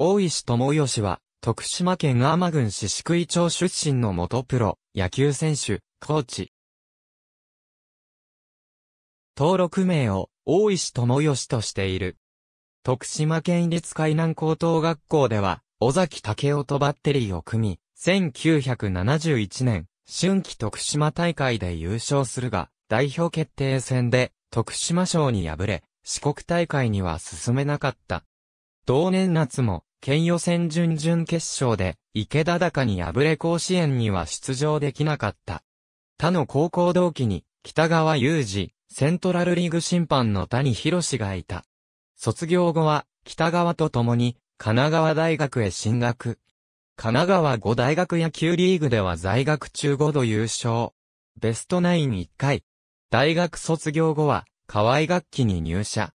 大石智義は、徳島県天郡市宿井町出身の元プロ、野球選手、コーチ。登録名を、大石智義としている。徳島県立海南高等学校では、尾崎武夫とバッテリーを組み、1971年、春季徳島大会で優勝するが、代表決定戦で、徳島賞に敗れ、四国大会には進めなかった。同年夏も、県予選準々決勝で、池田高に敗れ甲子園には出場できなかった。他の高校同期に、北川雄二、セントラルリーグ審判の谷博士がいた。卒業後は、北川と共に、神奈川大学へ進学。神奈川5大学野球リーグでは在学中5度優勝。ベストナイン1回。大学卒業後は、河合楽器に入社。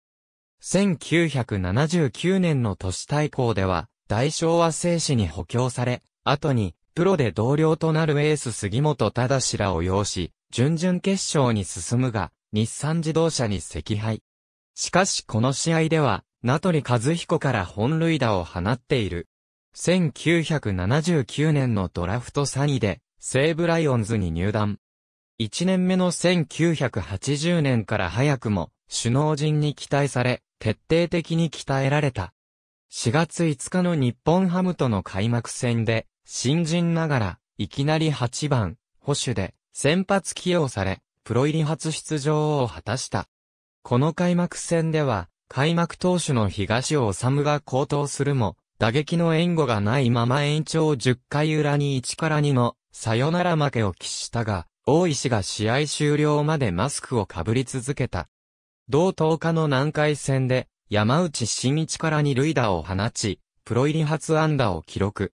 1979年の都市対抗では、大昭和製紙に補強され、後に、プロで同僚となるエース杉本忠らを擁し、準々決勝に進むが、日産自動車に赤敗。しかしこの試合では、名取和彦から本塁打を放っている。1979年のドラフト3位で、西武ライオンズに入団。1年目の1980年から早くも、首脳陣に期待され、徹底的に鍛えられた。4月5日の日本ハムとの開幕戦で、新人ながら、いきなり8番、保守で、先発起用され、プロ入り初出場を果たした。この開幕戦では、開幕投手の東尾治が高騰するも、打撃の援護がないまま延長10回裏に1から2のサヨナラ負けを喫したが、大石が試合終了までマスクをかぶり続けた。同10日の南海戦で、山内新一から二塁打を放ち、プロ入り初安打を記録。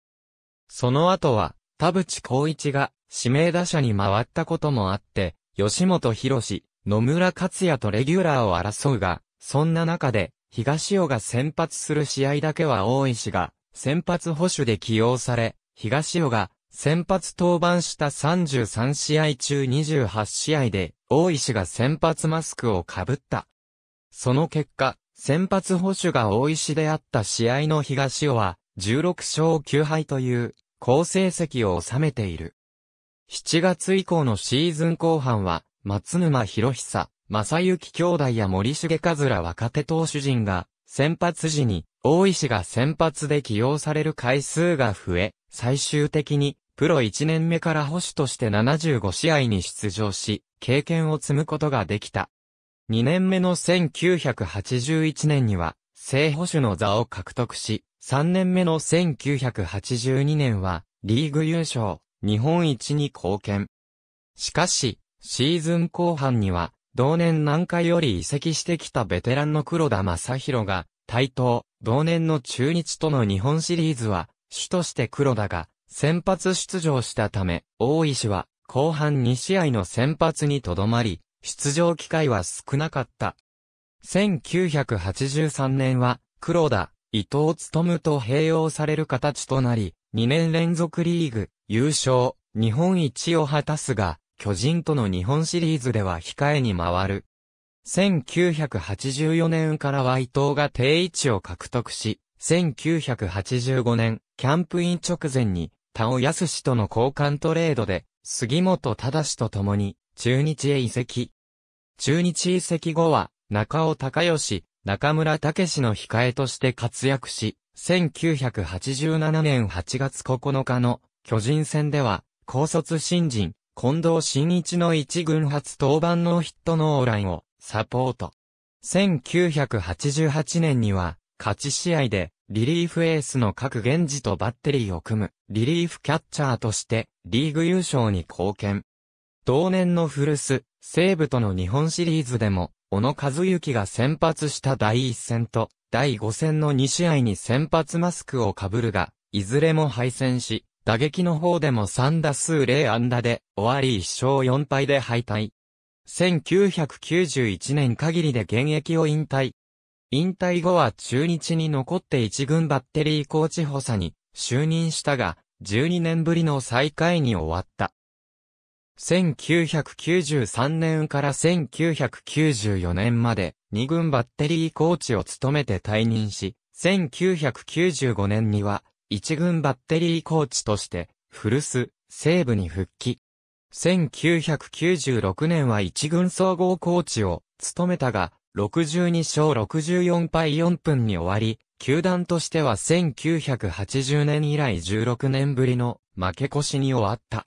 その後は、田淵光一が指名打者に回ったこともあって、吉本博士、野村克也とレギュラーを争うが、そんな中で、東尾が先発する試合だけは多いしが、先発保守で起用され、東尾が先発登板した33試合中28試合で、大石が先発マスクをかぶった。その結果、先発保守が大石であった試合の東尾は、16勝9敗という、好成績を収めている。7月以降のシーズン後半は、松沼博久、正幸兄弟や森重和ら若手投手陣が、先発時に、大石が先発で起用される回数が増え、最終的に、プロ1年目から保守として75試合に出場し、経験を積むことができた。2年目の1981年には、正保守の座を獲得し、3年目の1982年は、リーグ優勝、日本一に貢献。しかし、シーズン後半には、同年南海より移籍してきたベテランの黒田正宏が、対等、同年の中日との日本シリーズは、主として黒田が、先発出場したため、大石は後半2試合の先発にとどまり、出場機会は少なかった。1983年は、黒田、伊藤むと併用される形となり、2年連続リーグ、優勝、日本一を果たすが、巨人との日本シリーズでは控えに回る。1984年からは伊藤が定位置を獲得し、1985年、キャンプイン直前に田尾康氏との交換トレードで、杉本忠と共に、中日へ移籍。中日移籍後は、中尾隆義、中村武の控えとして活躍し、1987年8月9日の巨人戦では、高卒新人、近藤新一の一軍初登板のヒットノーランをサポート。1988年には、勝ち試合でリリーフエースの各源氏とバッテリーを組む、リリーフキャッチャーとして、リーグ優勝に貢献。同年の古巣、西武との日本シリーズでも、小野和幸が先発した第一戦と、第5戦の2試合に先発マスクをかぶるが、いずれも敗戦し、打撃の方でも3打数0安打で、終わり1勝4敗で敗退。1991年限りで現役を引退、引退後は中日に残って一軍バッテリーコーチ補佐に就任したが、12年ぶりの再開に終わった。1993年から1994年まで二軍バッテリーコーチを務めて退任し、1995年には一軍バッテリーコーチとして古巣、西部に復帰。1996年は一軍総合コーチを務めたが、62勝64敗4分に終わり、球団としては1980年以来16年ぶりの負け越しに終わった。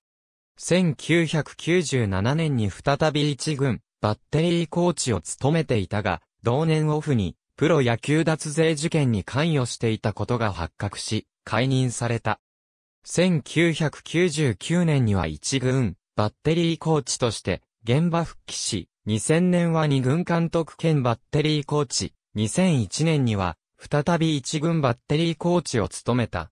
1997年に再び一軍、バッテリーコーチを務めていたが、同年オフに、プロ野球脱税事件に関与していたことが発覚し、解任された。1999年には一軍、バッテリーコーチとして、現場復帰し、2000年は2軍監督兼バッテリーコーチ、2001年には、再び1軍バッテリーコーチを務めた。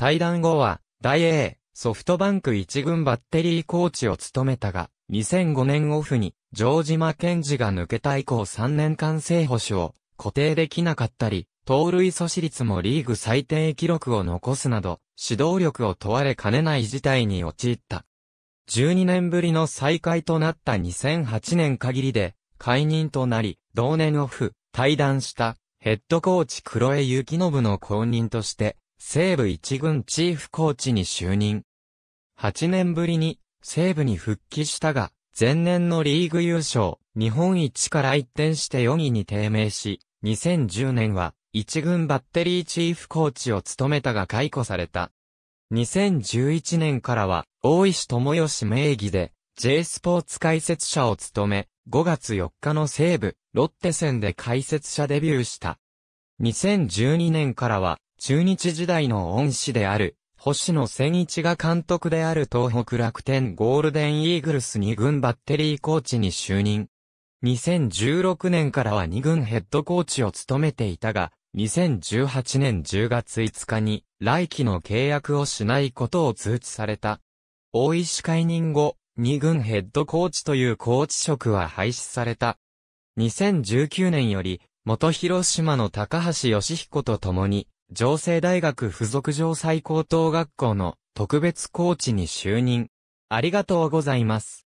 退団後は、大英、ソフトバンク1軍バッテリーコーチを務めたが、2005年オフに、城島健ジが抜けた以降3年間正捕手を固定できなかったり、盗塁阻止率もリーグ最低記録を残すなど、指導力を問われかねない事態に陥った。12年ぶりの再会となった2008年限りで、解任となり、同年オフ、退団したヘッドコーチ黒江幸信の後任として、西部一軍チーフコーチに就任。8年ぶりに西部に復帰したが、前年のリーグ優勝、日本一から一転して4位に低迷し、2010年は一軍バッテリーチーフコーチを務めたが解雇された。2011年からは、大石智義名義で、J スポーツ解説者を務め、5月4日の西部、ロッテ戦で解説者デビューした。2012年からは、中日時代の恩師である、星野千一が監督である東北楽天ゴールデンイーグルス2軍バッテリーコーチに就任。2016年からは2軍ヘッドコーチを務めていたが、2018年10月5日に来期の契約をしないことを通知された。大石解任後、2軍ヘッドコーチというコーチ職は廃止された。2019年より、元広島の高橋義彦と共に、上西大学附属上最高等学校の特別コーチに就任。ありがとうございます。